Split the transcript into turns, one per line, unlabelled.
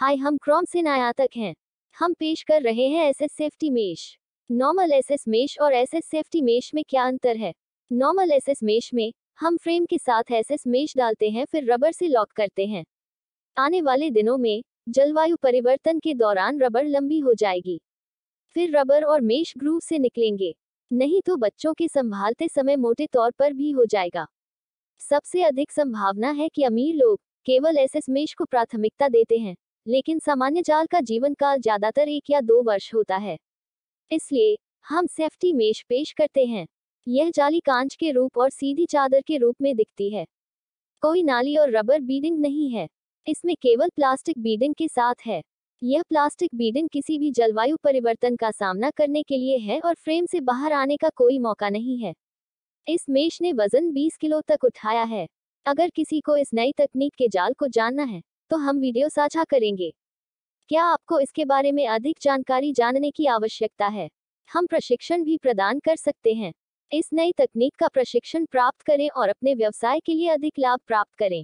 हाय हम क्रोम से नायातक हैं हम पेश कर रहे हैं S safety mesh normal S mesh और एस सेफ्टी मेश में क्या अंतर है नॉर्मल एस मेश में हम फ्रेम के साथ एस मेश डालते हैं फिर रबर से लॉक करते हैं आने वाले दिनों में जलवायु परिवर्तन के दौरान रबर लंबी हो जाएगी फिर रबर और मेश ग्रूव से निकलेंगे नहीं तो बच्चों के संभालते समय मोटे तौर पर भी हो जाएगा सबसे अधिक संभावना है कि अमीर लोग केवल एस मेश को प्राथमिकता देते हैं लेकिन सामान्य जाल का जीवन काल ज्यादातर एक या दो वर्ष होता है इसलिए हम सेफ्टी मेश पेश करते हैं यह जाली कांच के रूप और सीधी चादर के रूप में दिखती है कोई नाली और रबर बीडिंग नहीं है इसमें केवल प्लास्टिक बीडिंग के साथ है यह प्लास्टिक बीडिंग किसी भी जलवायु परिवर्तन का सामना करने के लिए है और फ्रेम से बाहर आने का कोई मौका नहीं है इस मेष ने वजन 20 किलो तक उठाया है अगर किसी को इस नई तकनीक के जाल को जानना है तो हम वीडियो साझा करेंगे क्या आपको इसके बारे में अधिक जानकारी जानने की आवश्यकता है हम प्रशिक्षण भी प्रदान कर सकते हैं इस नई तकनीक का प्रशिक्षण प्राप्त करें और अपने व्यवसाय के लिए अधिक लाभ प्राप्त करें